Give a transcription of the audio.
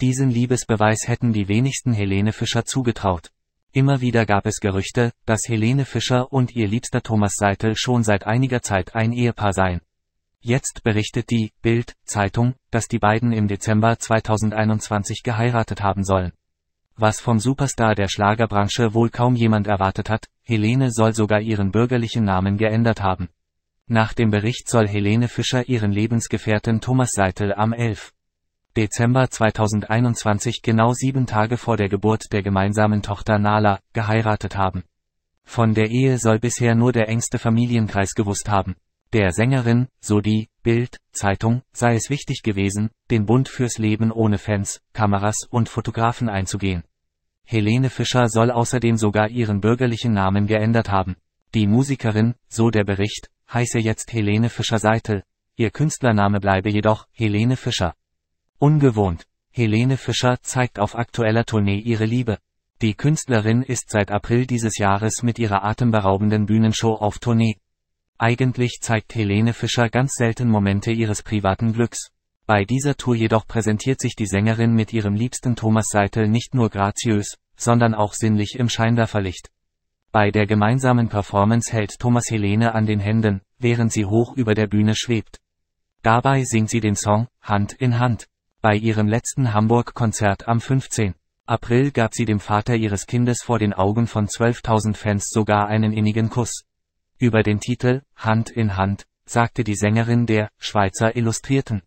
Diesen Liebesbeweis hätten die wenigsten Helene Fischer zugetraut. Immer wieder gab es Gerüchte, dass Helene Fischer und ihr Liebster Thomas Seitel schon seit einiger Zeit ein Ehepaar seien. Jetzt berichtet die Bild Zeitung, dass die beiden im Dezember 2021 geheiratet haben sollen. Was vom Superstar der Schlagerbranche wohl kaum jemand erwartet hat, Helene soll sogar ihren bürgerlichen Namen geändert haben. Nach dem Bericht soll Helene Fischer ihren Lebensgefährten Thomas Seitel am 11. Dezember 2021 genau sieben Tage vor der Geburt der gemeinsamen Tochter Nala geheiratet haben. Von der Ehe soll bisher nur der engste Familienkreis gewusst haben. Der Sängerin, so die Bild Zeitung, sei es wichtig gewesen, den Bund fürs Leben ohne Fans, Kameras und Fotografen einzugehen. Helene Fischer soll außerdem sogar ihren bürgerlichen Namen geändert haben. Die Musikerin, so der Bericht, heiße jetzt Helene Fischer-Seitel, ihr Künstlername bleibe jedoch Helene Fischer. Ungewohnt, Helene Fischer zeigt auf aktueller Tournee ihre Liebe. Die Künstlerin ist seit April dieses Jahres mit ihrer atemberaubenden Bühnenshow auf Tournee. Eigentlich zeigt Helene Fischer ganz selten Momente ihres privaten Glücks. Bei dieser Tour jedoch präsentiert sich die Sängerin mit ihrem liebsten Thomas Seitel nicht nur graziös, sondern auch sinnlich im Scheinwerferlicht. Bei der gemeinsamen Performance hält Thomas Helene an den Händen, während sie hoch über der Bühne schwebt. Dabei singt sie den Song Hand in Hand. Bei ihrem letzten Hamburg-Konzert am 15. April gab sie dem Vater ihres Kindes vor den Augen von 12.000 Fans sogar einen innigen Kuss. Über den Titel Hand in Hand sagte die Sängerin der Schweizer Illustrierten.